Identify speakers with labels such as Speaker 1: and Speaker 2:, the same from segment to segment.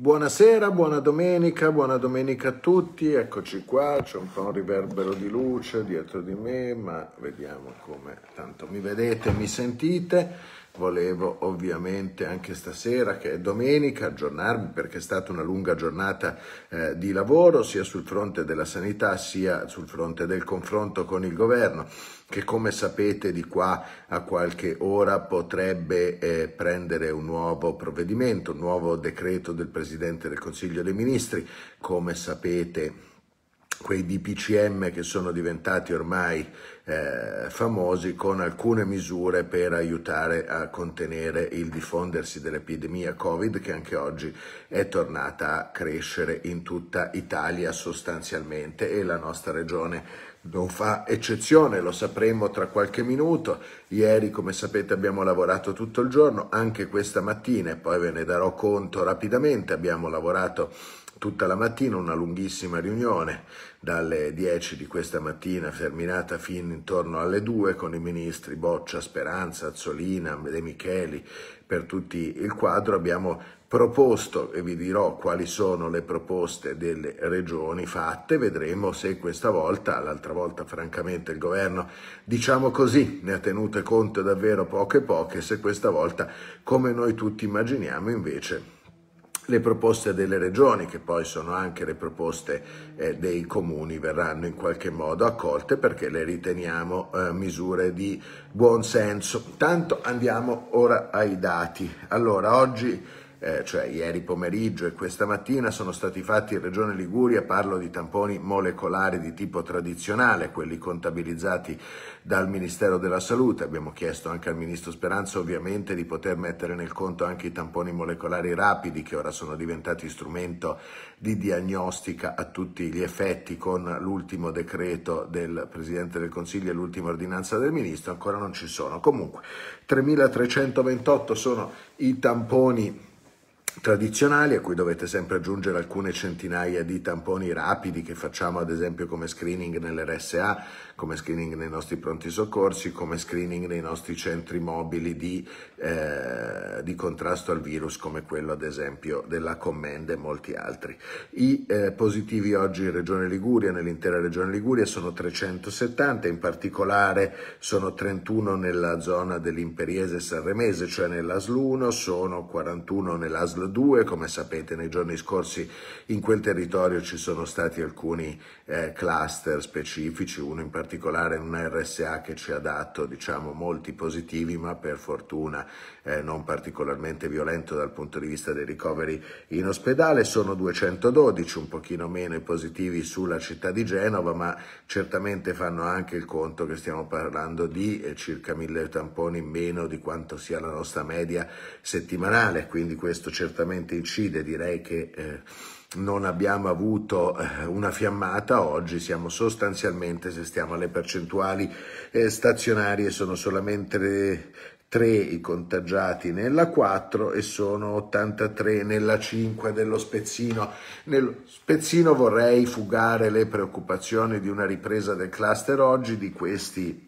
Speaker 1: Buonasera, buona domenica, buona domenica a tutti, eccoci qua, c'è un po' un riverbero di luce dietro di me, ma vediamo come, tanto mi vedete, mi sentite, volevo ovviamente anche stasera, che è domenica, aggiornarmi perché è stata una lunga giornata eh, di lavoro sia sul fronte della sanità sia sul fronte del confronto con il governo che come sapete di qua a qualche ora potrebbe eh, prendere un nuovo provvedimento, un nuovo decreto del Presidente del Consiglio dei Ministri, come sapete quei DPCM che sono diventati ormai eh, famosi con alcune misure per aiutare a contenere il diffondersi dell'epidemia Covid che anche oggi è tornata a crescere in tutta Italia sostanzialmente e la nostra regione non fa eccezione, lo sapremo tra qualche minuto. Ieri, come sapete, abbiamo lavorato tutto il giorno, anche questa mattina, e poi ve ne darò conto rapidamente, abbiamo lavorato tutta la mattina, una lunghissima riunione dalle 10 di questa mattina, terminata fino intorno alle 2, con i ministri Boccia, Speranza, Azzolina, De Micheli, per tutto il quadro abbiamo proposto e vi dirò quali sono le proposte delle regioni fatte, vedremo se questa volta, l'altra volta francamente il governo, diciamo così, ne ha tenute conto davvero poche poche, se questa volta come noi tutti immaginiamo invece le proposte delle regioni, che poi sono anche le proposte eh, dei comuni, verranno in qualche modo accolte perché le riteniamo eh, misure di buon senso. Tanto andiamo ora ai dati. Allora, oggi eh, cioè ieri pomeriggio e questa mattina, sono stati fatti in Regione Liguria, parlo di tamponi molecolari di tipo tradizionale, quelli contabilizzati dal Ministero della Salute. Abbiamo chiesto anche al Ministro Speranza ovviamente di poter mettere nel conto anche i tamponi molecolari rapidi che ora sono diventati strumento di diagnostica a tutti gli effetti con l'ultimo decreto del Presidente del Consiglio e l'ultima ordinanza del Ministro, ancora non ci sono. Comunque 3.328 sono i tamponi tradizionali a cui dovete sempre aggiungere alcune centinaia di tamponi rapidi che facciamo ad esempio come screening nell'RSA come screening nei nostri pronti soccorsi, come screening nei nostri centri mobili di, eh, di contrasto al virus come quello ad esempio della Commende e molti altri. I eh, positivi oggi in Regione Liguria, nell'intera Regione Liguria sono 370, in particolare sono 31 nella zona dell'Imperiese Sanremese, cioè nell'ASL 1, sono 41 nell'ASL 2, come sapete nei giorni scorsi in quel territorio ci sono stati alcuni eh, cluster specifici, uno in particolare particolare un RSA che ci ha dato diciamo, molti positivi, ma per fortuna eh, non particolarmente violento dal punto di vista dei ricoveri in ospedale. Sono 212, un pochino meno i positivi sulla città di Genova, ma certamente fanno anche il conto che stiamo parlando di eh, circa 1000 tamponi meno di quanto sia la nostra media settimanale, quindi questo certamente incide, direi che... Eh, non abbiamo avuto eh, una fiammata, oggi siamo sostanzialmente, se stiamo alle percentuali eh, stazionarie, sono solamente 3 i contagiati nella 4 e sono 83 nella 5 dello Spezzino. Nello Spezzino vorrei fugare le preoccupazioni di una ripresa del cluster oggi di questi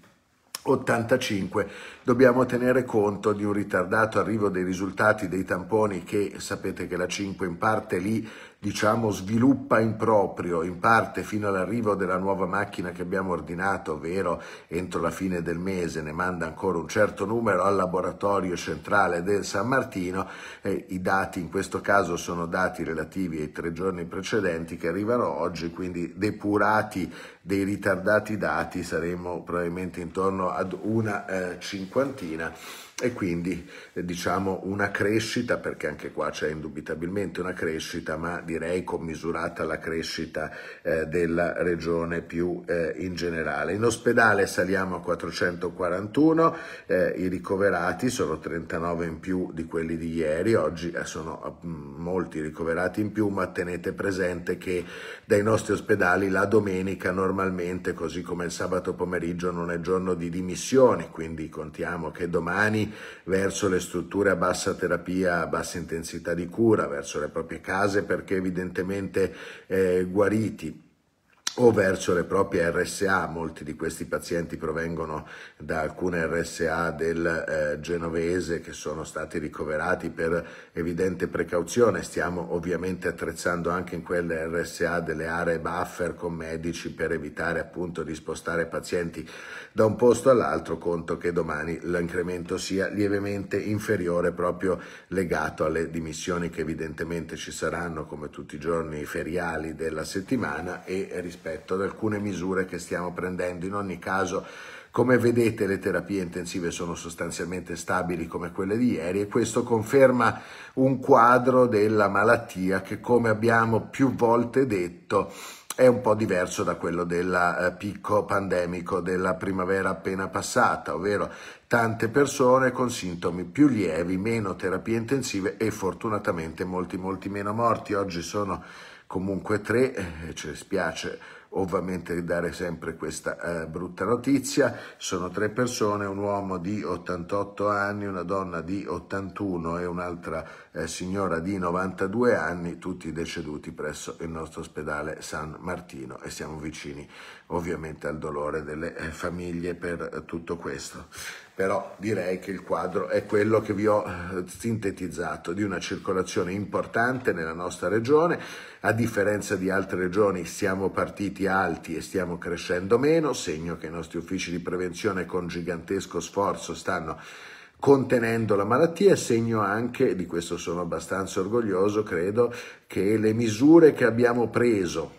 Speaker 1: 85 dobbiamo tenere conto di un ritardato arrivo dei risultati dei tamponi che sapete che la 5 in parte lì diciamo, sviluppa in proprio, in parte fino all'arrivo della nuova macchina che abbiamo ordinato, ovvero entro la fine del mese ne manda ancora un certo numero al laboratorio centrale del San Martino, eh, i dati in questo caso sono dati relativi ai tre giorni precedenti che arrivano oggi, quindi depurati dei ritardati dati saremo probabilmente intorno ad una eh, cinquantina e quindi eh, diciamo una crescita, perché anche qua c'è indubitabilmente una crescita, ma direi commisurata alla crescita eh, della regione più eh, in generale. In ospedale saliamo a 441, eh, i ricoverati sono 39 in più di quelli di ieri, oggi eh, sono eh, molti ricoverati in più, ma tenete presente che dai nostri ospedali la domenica normalmente, così come il sabato pomeriggio, non è giorno di dimissioni, quindi contiamo che domani verso le strutture a bassa terapia, a bassa intensità di cura, verso le proprie case perché evidentemente eh, guariti o verso le proprie RSA, molti di questi pazienti provengono da alcune RSA del eh, genovese che sono stati ricoverati per evidente precauzione, stiamo ovviamente attrezzando anche in quelle RSA delle aree buffer con medici per evitare appunto di spostare pazienti da un posto all'altro, conto che domani l'incremento sia lievemente inferiore proprio legato alle dimissioni che evidentemente ci saranno come tutti i giorni feriali della settimana e rispetto rispetto ad alcune misure che stiamo prendendo. In ogni caso, come vedete le terapie intensive sono sostanzialmente stabili come quelle di ieri e questo conferma un quadro della malattia che come abbiamo più volte detto è un po' diverso da quello del eh, picco pandemico della primavera appena passata, ovvero tante persone con sintomi più lievi, meno terapie intensive e fortunatamente molti molti meno morti. Oggi sono comunque tre, eh, ce ne spiace ovviamente dare sempre questa eh, brutta notizia, sono tre persone, un uomo di 88 anni, una donna di 81 e un'altra eh, signora di 92 anni, tutti deceduti presso il nostro ospedale San Martino e siamo vicini ovviamente al dolore delle eh, famiglie per eh, tutto questo. Però direi che il quadro è quello che vi ho sintetizzato di una circolazione importante nella nostra regione, a differenza di altre regioni siamo partiti alti e stiamo crescendo meno, segno che i nostri uffici di prevenzione con gigantesco sforzo stanno contenendo la malattia, segno anche, di questo sono abbastanza orgoglioso, credo, che le misure che abbiamo preso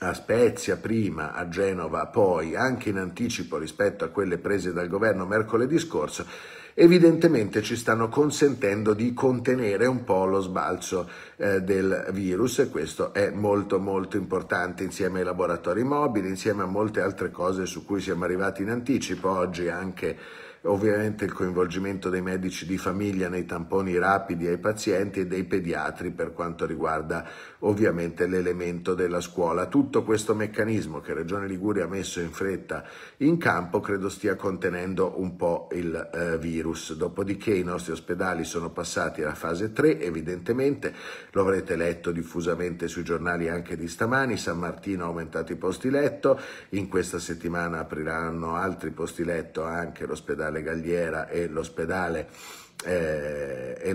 Speaker 1: a Spezia prima, a Genova poi, anche in anticipo rispetto a quelle prese dal governo mercoledì scorso, evidentemente ci stanno consentendo di contenere un po' lo sbalzo eh, del virus e questo è molto molto importante insieme ai laboratori mobili, insieme a molte altre cose su cui siamo arrivati in anticipo oggi anche ovviamente il coinvolgimento dei medici di famiglia nei tamponi rapidi ai pazienti e dei pediatri per quanto riguarda ovviamente l'elemento della scuola. Tutto questo meccanismo che Regione Liguria ha messo in fretta in campo credo stia contenendo un po' il eh, virus. Dopodiché i nostri ospedali sono passati alla fase 3, evidentemente lo avrete letto diffusamente sui giornali anche di stamani, San Martino ha aumentato i posti letto, in questa settimana apriranno altri posti letto anche l'ospedale l'ospedale Galliera e l'ospedale eh,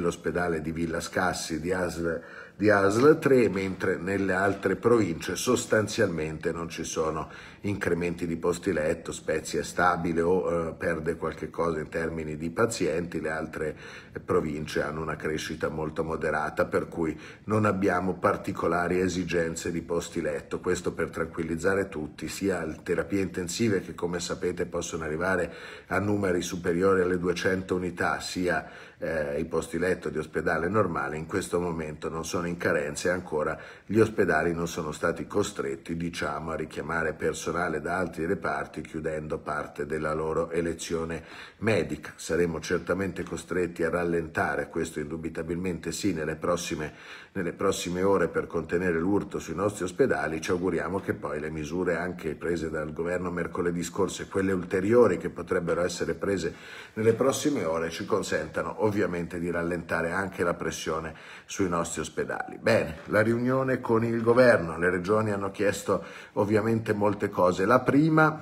Speaker 1: di Villa Scassi di ASL, di ASL 3, mentre nelle altre province sostanzialmente non ci sono incrementi di posti letto, Spezia è stabile o eh, perde qualche cosa in termini di pazienti, le altre province hanno una crescita molto moderata per cui non abbiamo particolari esigenze di posti letto, questo per tranquillizzare tutti, sia le terapie intensive che come sapete possono arrivare a numeri superiori alle 200 unità, sia eh, i posti letto di ospedale normale, in questo momento non sono in carenza e ancora gli ospedali non sono stati costretti diciamo, a richiamare personale elettorale da altri reparti chiudendo parte della loro elezione medica. Saremo certamente costretti a rallentare, questo indubitabilmente sì, nelle prossime, nelle prossime ore per contenere l'urto sui nostri ospedali. Ci auguriamo che poi le misure anche prese dal governo mercoledì scorso e quelle ulteriori che potrebbero essere prese nelle prossime ore ci consentano ovviamente di rallentare anche la pressione sui nostri ospedali. Bene, la riunione con il governo, le regioni hanno chiesto ovviamente molte cose cose. La prima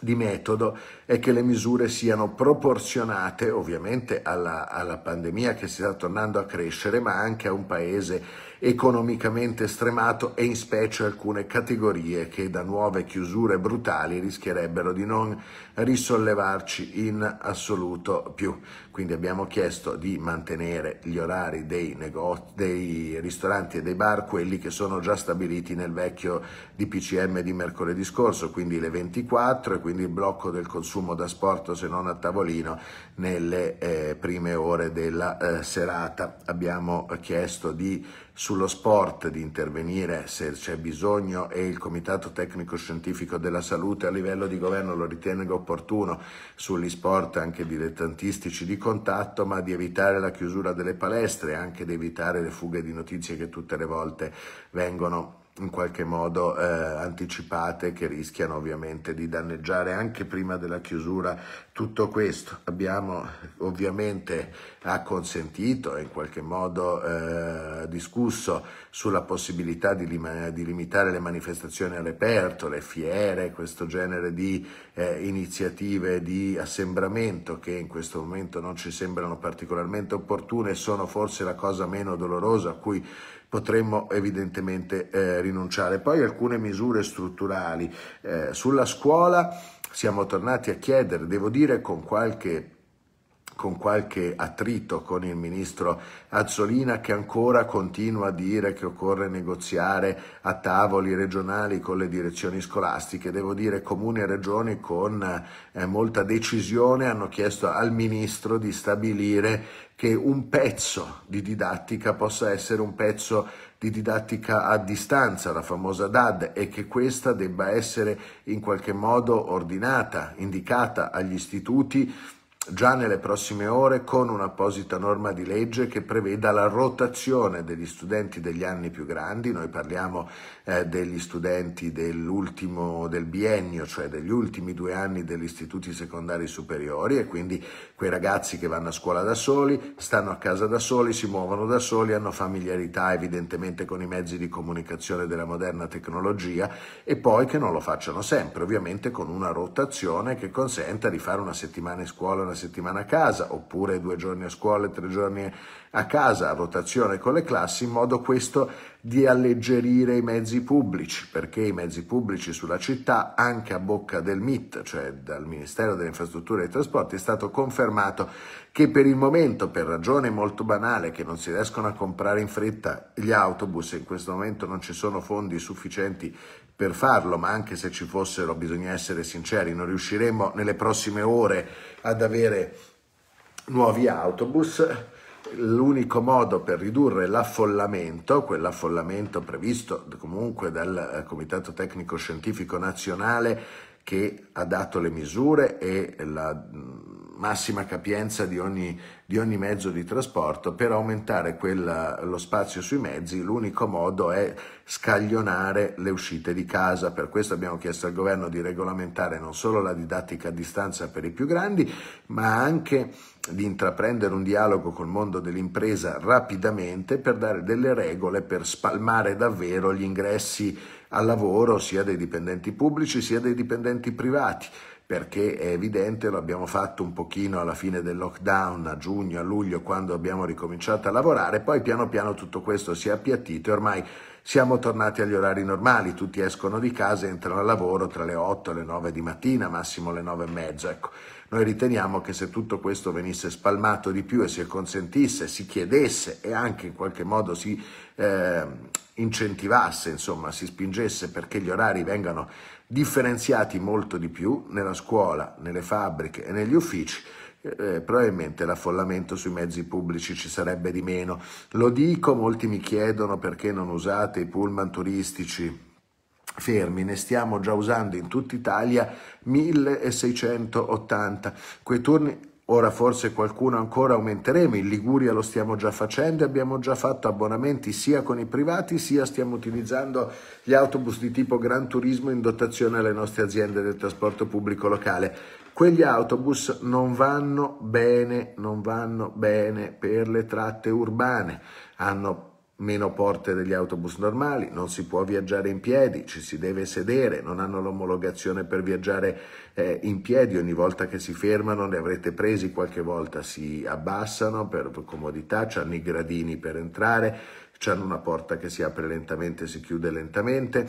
Speaker 1: di metodo è che le misure siano proporzionate ovviamente alla, alla pandemia che si sta tornando a crescere, ma anche a un paese economicamente stremato e in specie alcune categorie che da nuove chiusure brutali rischierebbero di non risollevarci in assoluto più. Quindi abbiamo chiesto di mantenere gli orari dei, negozi, dei ristoranti e dei bar, quelli che sono già stabiliti nel vecchio DPCM di mercoledì scorso, quindi le 24 e quindi il blocco del consumo da sport se non a tavolino nelle eh, prime ore della eh, serata. Abbiamo chiesto di sullo sport di intervenire se c'è bisogno e il Comitato Tecnico Scientifico della Salute a livello di governo lo ritenga opportuno sugli sport anche dilettantistici di contatto, ma di evitare la chiusura delle palestre, e anche di evitare le fughe di notizie che tutte le volte vengono in qualche modo eh, anticipate che rischiano ovviamente di danneggiare anche prima della chiusura tutto questo abbiamo ovviamente acconsentito e in qualche modo eh, discusso sulla possibilità di, lima, di, limitare le manifestazioni all'aperto, le fiere, questo genere di eh, iniziative di assembramento che in questo momento non ci sembrano particolarmente opportune e sono forse la cosa meno dolorosa a cui potremmo evidentemente eh, rinunciare. Poi alcune misure strutturali eh, sulla scuola siamo tornati a chiedere, devo dire con qualche con qualche attrito con il ministro Azzolina che ancora continua a dire che occorre negoziare a tavoli regionali con le direzioni scolastiche. Devo dire comuni e regioni con eh, molta decisione hanno chiesto al ministro di stabilire che un pezzo di didattica possa essere un pezzo di didattica a distanza, la famosa DAD, e che questa debba essere in qualche modo ordinata, indicata agli istituti già nelle prossime ore con un'apposita norma di legge che preveda la rotazione degli studenti degli anni più grandi, noi parliamo eh, degli studenti dell'ultimo del biennio, cioè degli ultimi due anni degli istituti secondari superiori e quindi quei ragazzi che vanno a scuola da soli, stanno a casa da soli, si muovono da soli, hanno familiarità evidentemente con i mezzi di comunicazione della moderna tecnologia e poi che non lo facciano sempre, ovviamente con una rotazione che consenta di fare una settimana in scuola, e una settimana a casa, oppure due giorni a scuola e tre giorni a casa, rotazione con le classi, in modo questo di alleggerire i mezzi pubblici, perché i mezzi pubblici sulla città, anche a bocca del MIT, cioè dal Ministero delle Infrastrutture e dei Trasporti, è stato confermato che per il momento, per ragione molto banale, che non si riescono a comprare in fretta gli autobus, e in questo momento non ci sono fondi sufficienti per farlo, ma anche se ci fossero, bisogna essere sinceri, non riusciremo nelle prossime ore ad avere nuovi autobus l'unico modo per ridurre l'affollamento, quell'affollamento previsto comunque dal eh, Comitato Tecnico Scientifico Nazionale che ha dato le misure e la mm, massima capienza di ogni, di ogni, mezzo di trasporto, per aumentare quella, lo spazio sui mezzi l'unico modo è scaglionare le uscite di casa. Per questo abbiamo chiesto al governo di regolamentare non solo la didattica a distanza per i più grandi, ma anche di intraprendere un dialogo col mondo dell'impresa rapidamente per dare delle regole per spalmare davvero gli ingressi al lavoro sia dei dipendenti pubblici sia dei dipendenti privati perché è evidente, lo abbiamo fatto un pochino alla fine del lockdown, a giugno, a luglio, quando abbiamo ricominciato a lavorare, poi piano piano tutto questo si è appiattito e ormai siamo tornati agli orari normali, tutti escono di casa e entrano al lavoro tra le 8 e le 9 di mattina, massimo le 9 e mezza. Ecco, noi riteniamo che se tutto questo venisse spalmato di più e si consentisse, si chiedesse e anche in qualche modo si eh, incentivasse, insomma, si spingesse perché gli orari vengano differenziati molto di più nella scuola, nelle fabbriche e negli uffici, eh, eh, probabilmente l'affollamento sui mezzi pubblici ci sarebbe di meno. Lo dico, molti mi chiedono perché non usate i pullman turistici fermi, ne stiamo già usando in tutta Italia 1680. Quei turni Ora forse qualcuno ancora aumenteremo, in Liguria lo stiamo già facendo, abbiamo già fatto abbonamenti sia con i privati sia stiamo utilizzando gli autobus di tipo Gran Turismo in dotazione alle nostre aziende del trasporto pubblico locale. Quegli autobus non vanno bene, non vanno bene per le tratte urbane, hanno meno porte degli autobus normali, non si può viaggiare in piedi, ci si deve sedere, non hanno l'omologazione per viaggiare eh, in piedi, ogni volta che si fermano li avrete presi, qualche volta si abbassano per comodità, hanno i gradini per entrare, hanno una porta che si apre lentamente e si chiude lentamente,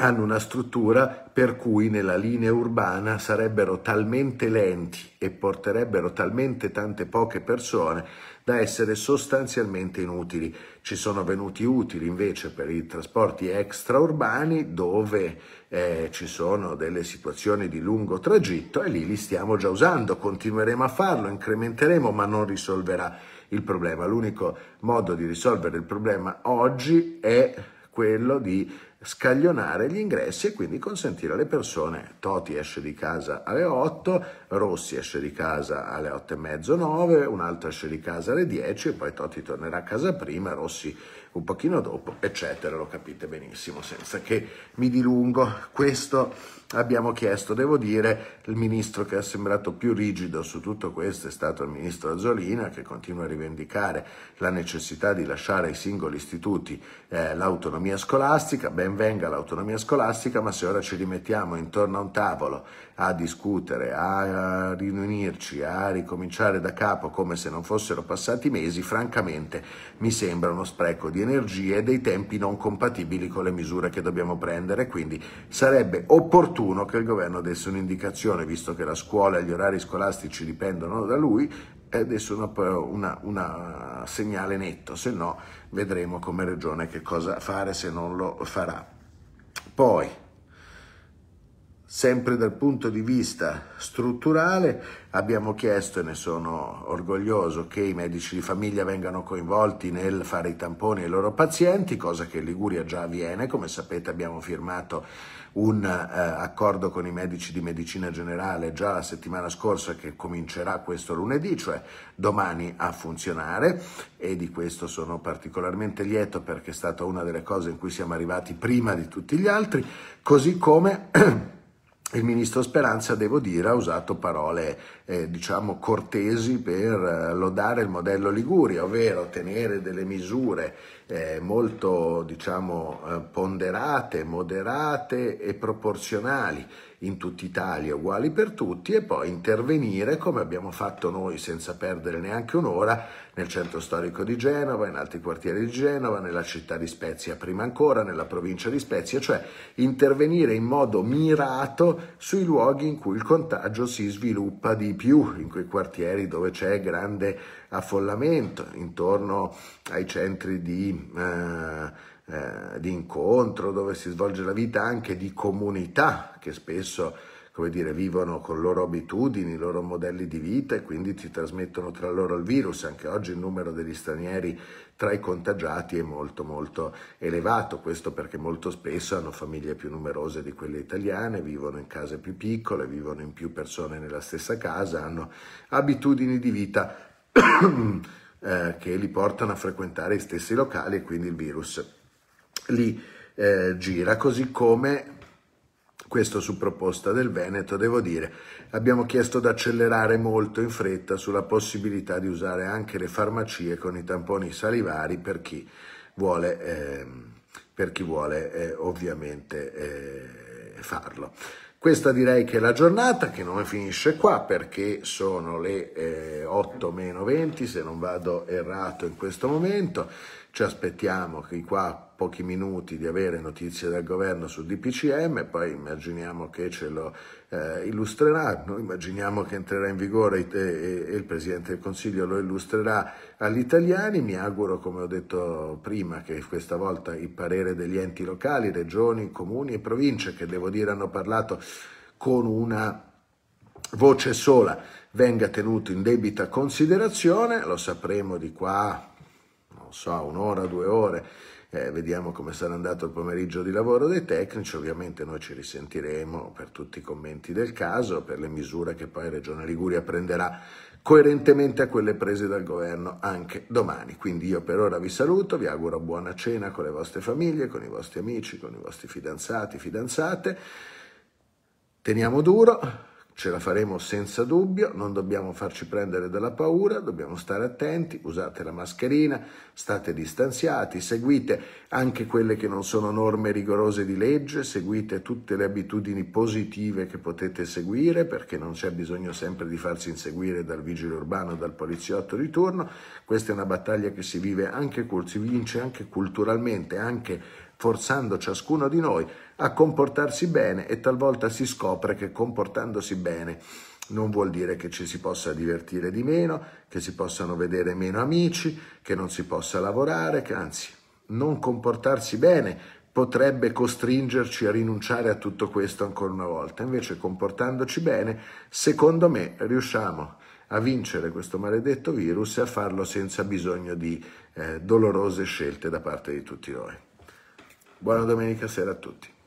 Speaker 1: hanno una struttura per cui nella linea urbana sarebbero talmente lenti e porterebbero talmente tante poche persone da essere sostanzialmente inutili. Ci sono venuti utili invece per i trasporti extraurbani dove eh, ci sono delle situazioni di lungo tragitto e lì li stiamo già usando, continueremo a farlo, incrementeremo ma non risolverà il problema. L'unico modo di risolvere il problema oggi è quello di scaglionare gli ingressi e quindi consentire alle persone, Toti esce di casa alle 8, Rossi esce di casa alle 8 e mezzo, 9, un altro esce di casa alle 10 e poi Toti tornerà a casa prima, Rossi un pochino dopo, eccetera, lo capite benissimo, senza che mi dilungo. Questo abbiamo chiesto, devo dire, il ministro che è sembrato più rigido su tutto questo è stato il ministro Azzolina, che continua a rivendicare la necessità di lasciare ai singoli istituti eh, l'autonomia scolastica, ben venga l'autonomia scolastica, ma se ora ci rimettiamo intorno a un tavolo a discutere, a riunirci, a ricominciare da capo come se non fossero passati mesi, francamente mi sembra uno spreco di energie e dei tempi non compatibili con le misure che dobbiamo prendere, quindi sarebbe opportuno che il governo desse un'indicazione, visto che la scuola e gli orari scolastici dipendono da lui, è adesso una, una, una segnale netto, se no vedremo come regione che cosa fare se non lo farà. Poi, Sempre dal punto di vista strutturale abbiamo chiesto, e ne sono orgoglioso, che i medici di famiglia vengano coinvolti nel fare i tamponi ai loro pazienti, cosa che in Liguria già avviene, come sapete abbiamo firmato un eh, accordo con i medici di medicina generale già la settimana scorsa che comincerà questo lunedì, cioè domani a funzionare e di questo sono particolarmente lieto perché è stata una delle cose in cui siamo arrivati prima di tutti gli altri, così come... Il ministro Speranza, devo dire, ha usato parole, eh, diciamo, cortesi per eh, lodare il modello Liguria, ovvero tenere delle misure eh, molto diciamo, eh, ponderate, moderate e proporzionali in tutta Italia, uguali per tutti, e poi intervenire come abbiamo fatto noi senza perdere neanche un'ora nel centro storico di Genova, in altri quartieri di Genova, nella città di Spezia prima ancora, nella provincia di Spezia, cioè intervenire in modo mirato sui luoghi in cui il contagio si sviluppa di più, in quei quartieri dove c'è grande affollamento intorno ai centri di, eh, eh, di incontro dove si svolge la vita anche di comunità che spesso come dire, vivono con le loro abitudini, i loro modelli di vita e quindi ti trasmettono tra loro il virus. Anche oggi il numero degli stranieri tra i contagiati è molto molto elevato, questo perché molto spesso hanno famiglie più numerose di quelle italiane, vivono in case più piccole, vivono in più persone nella stessa casa, hanno abitudini di vita eh, che li portano a frequentare i stessi locali e quindi il virus li eh, gira, così come questo su proposta del Veneto, devo dire, abbiamo chiesto di accelerare molto in fretta sulla possibilità di usare anche le farmacie con i tamponi salivari per chi vuole, eh, per chi vuole eh, ovviamente eh, farlo. Questa direi che è la giornata che non finisce qua perché sono le eh, 8 meno 20 se non vado errato in questo momento. Ci aspettiamo che qua pochi minuti di avere notizie dal governo sul DPCM, poi immaginiamo che ce lo eh, noi immaginiamo che entrerà in vigore e, e, e, il Presidente del Consiglio lo illustrerà agli italiani, mi auguro come ho detto prima che questa volta il parere degli enti locali, regioni, comuni e province che devo dire hanno parlato con una voce sola venga tenuto in debita considerazione, lo sapremo di qua, non so, un'ora, due ore, eh, vediamo come sarà andato il pomeriggio di lavoro dei tecnici, ovviamente noi ci risentiremo per tutti i commenti del caso, per le misure che poi Regione Liguria prenderà coerentemente a quelle prese dal governo anche domani. Quindi io per ora vi saluto, vi auguro buona cena con le vostre famiglie, con i vostri amici, con i vostri fidanzati, fidanzate. Teniamo duro, Ce la faremo senza dubbio, non dobbiamo farci prendere dalla paura, dobbiamo stare attenti, usate la mascherina, state distanziati, seguite anche quelle che non sono norme rigorose di legge, seguite tutte le abitudini positive che potete seguire perché non c'è bisogno sempre di farsi inseguire dal vigile urbano, dal poliziotto di turno. Questa è una battaglia che si vive anche, si vince anche culturalmente, anche forzando ciascuno di noi a comportarsi bene e talvolta si scopre che comportandosi bene non vuol dire che ci si possa divertire di meno, che si possano vedere meno amici, che non si possa lavorare, che anzi non comportarsi bene potrebbe costringerci a rinunciare a tutto questo ancora una volta. Invece comportandoci bene, secondo me, riusciamo a vincere questo maledetto virus e a farlo senza bisogno di eh, dolorose scelte da parte di tutti noi. Buona domenica sera a tutti.